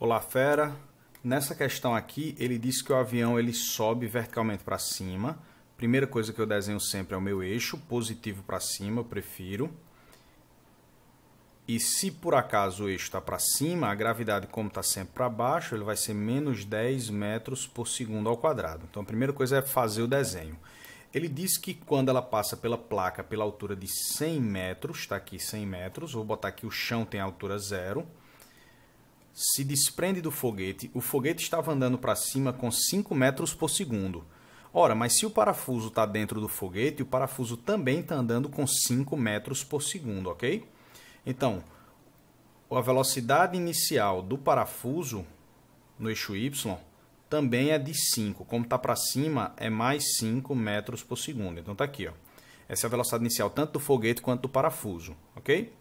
Olá, fera. Nessa questão aqui, ele diz que o avião ele sobe verticalmente para cima. Primeira coisa que eu desenho sempre é o meu eixo, positivo para cima, eu prefiro. E se por acaso o eixo está para cima, a gravidade, como está sempre para baixo, ele vai ser menos 10 metros por segundo ao quadrado. Então a primeira coisa é fazer o desenho. Ele diz que quando ela passa pela placa pela altura de 100 metros, está aqui 100 metros, vou botar aqui o chão tem altura zero, se desprende do foguete, o foguete estava andando para cima com 5 metros por segundo. Ora, mas se o parafuso está dentro do foguete, o parafuso também está andando com 5 metros por segundo, ok? Então, a velocidade inicial do parafuso no eixo Y também é de 5. Como está para cima, é mais 5 metros por segundo. Então está aqui, ó. Essa é a velocidade inicial tanto do foguete quanto do parafuso, ok?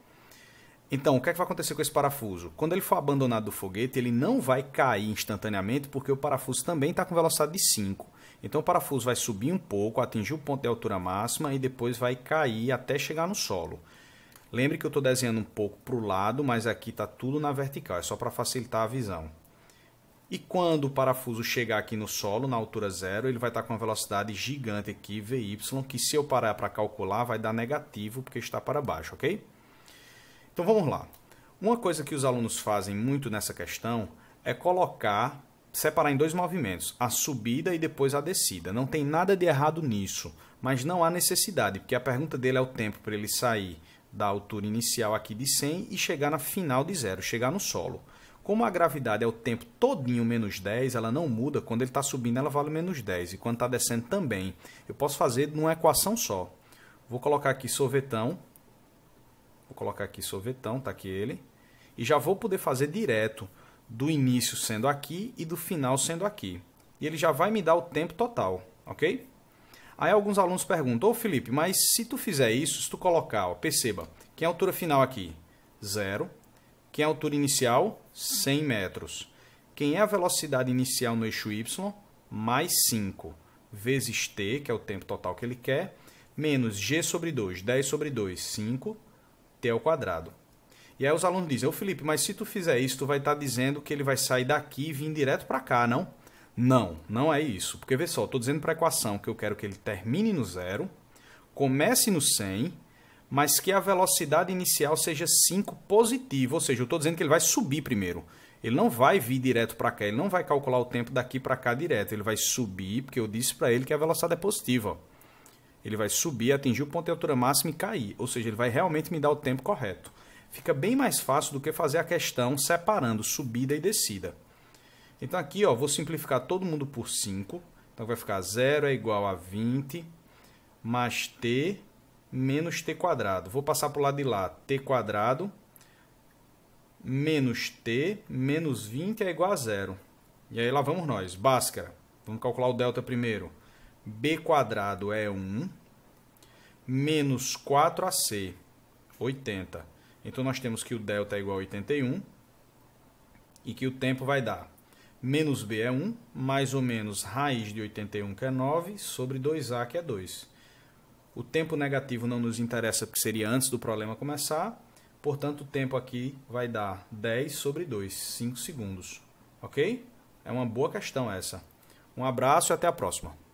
Então, o que, é que vai acontecer com esse parafuso? Quando ele for abandonado do foguete, ele não vai cair instantaneamente, porque o parafuso também está com velocidade de 5. Então, o parafuso vai subir um pouco, atingir o ponto de altura máxima e depois vai cair até chegar no solo. Lembre que eu estou desenhando um pouco para o lado, mas aqui está tudo na vertical, é só para facilitar a visão. E quando o parafuso chegar aqui no solo, na altura zero, ele vai estar tá com uma velocidade gigante aqui, VY, que se eu parar para calcular, vai dar negativo, porque está para baixo, ok? Então vamos lá. Uma coisa que os alunos fazem muito nessa questão é colocar, separar em dois movimentos, a subida e depois a descida. Não tem nada de errado nisso, mas não há necessidade, porque a pergunta dele é o tempo para ele sair da altura inicial aqui de 100 e chegar na final de zero, chegar no solo. Como a gravidade é o tempo todinho menos 10, ela não muda, quando ele está subindo ela vale menos 10 e quando está descendo também. Eu posso fazer numa equação só. Vou colocar aqui sorvetão Vou colocar aqui sorvetão, tá aqui ele. E já vou poder fazer direto do início sendo aqui e do final sendo aqui. E ele já vai me dar o tempo total, ok? Aí alguns alunos perguntam, ô Felipe, mas se tu fizer isso, se tu colocar, ó, perceba, quem é a altura final aqui? Zero. Quem é a altura inicial? 100 metros. Quem é a velocidade inicial no eixo Y? Mais 5. Vezes t, que é o tempo total que ele quer, menos g sobre 2, 10 sobre 2, 5 t ao quadrado. E aí os alunos dizem, ô Felipe, mas se tu fizer isso, tu vai estar tá dizendo que ele vai sair daqui e vir direto para cá, não? Não, não é isso. Porque vê só, estou dizendo para a equação que eu quero que ele termine no zero, comece no 100, mas que a velocidade inicial seja 5 positivo, ou seja, eu estou dizendo que ele vai subir primeiro. Ele não vai vir direto para cá, ele não vai calcular o tempo daqui para cá direto, ele vai subir, porque eu disse para ele que a velocidade é positiva. Ele vai subir, atingir o ponto de altura máxima e cair. Ou seja, ele vai realmente me dar o tempo correto. Fica bem mais fácil do que fazer a questão separando subida e descida. Então aqui ó, vou simplificar todo mundo por 5. Então vai ficar 0 é igual a 20 mais t menos t quadrado. Vou passar para o lado de lá. t quadrado menos t menos 20 é igual a zero. E aí lá vamos nós. Bhaskara. Vamos calcular o delta primeiro b quadrado é 1, menos 4ac, 80. Então, nós temos que o delta é igual a 81 e que o tempo vai dar menos b é 1, mais ou menos raiz de 81, que é 9, sobre 2a, que é 2. O tempo negativo não nos interessa, porque seria antes do problema começar. Portanto, o tempo aqui vai dar 10 sobre 2, 5 segundos. Ok? É uma boa questão essa. Um abraço e até a próxima.